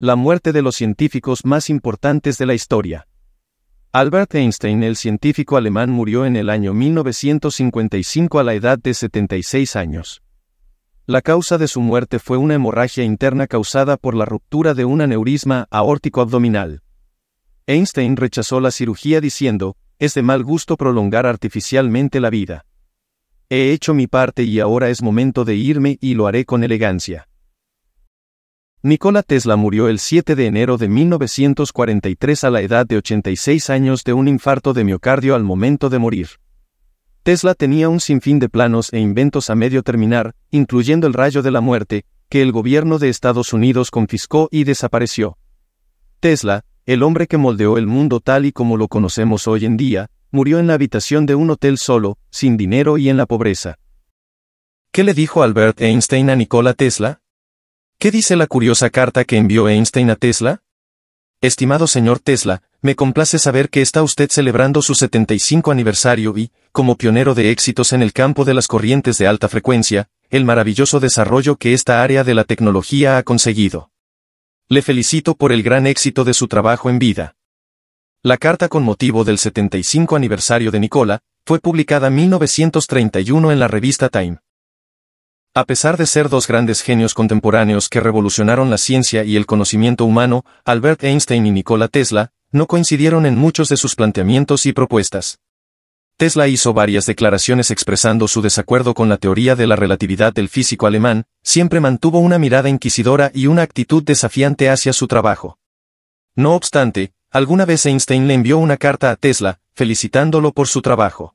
la muerte de los científicos más importantes de la historia. Albert Einstein, el científico alemán, murió en el año 1955 a la edad de 76 años. La causa de su muerte fue una hemorragia interna causada por la ruptura de un aneurisma aórtico abdominal. Einstein rechazó la cirugía diciendo, es de mal gusto prolongar artificialmente la vida. He hecho mi parte y ahora es momento de irme y lo haré con elegancia. Nikola Tesla murió el 7 de enero de 1943 a la edad de 86 años de un infarto de miocardio al momento de morir. Tesla tenía un sinfín de planos e inventos a medio terminar, incluyendo el rayo de la muerte, que el gobierno de Estados Unidos confiscó y desapareció. Tesla, el hombre que moldeó el mundo tal y como lo conocemos hoy en día, murió en la habitación de un hotel solo, sin dinero y en la pobreza. ¿Qué le dijo Albert Einstein a Nikola Tesla? ¿Qué dice la curiosa carta que envió Einstein a Tesla? Estimado señor Tesla, me complace saber que está usted celebrando su 75 aniversario y, como pionero de éxitos en el campo de las corrientes de alta frecuencia, el maravilloso desarrollo que esta área de la tecnología ha conseguido. Le felicito por el gran éxito de su trabajo en vida. La carta con motivo del 75 aniversario de Nicola, fue publicada en 1931 en la revista Time. A pesar de ser dos grandes genios contemporáneos que revolucionaron la ciencia y el conocimiento humano, Albert Einstein y Nikola Tesla, no coincidieron en muchos de sus planteamientos y propuestas. Tesla hizo varias declaraciones expresando su desacuerdo con la teoría de la relatividad del físico alemán, siempre mantuvo una mirada inquisidora y una actitud desafiante hacia su trabajo. No obstante, alguna vez Einstein le envió una carta a Tesla, felicitándolo por su trabajo.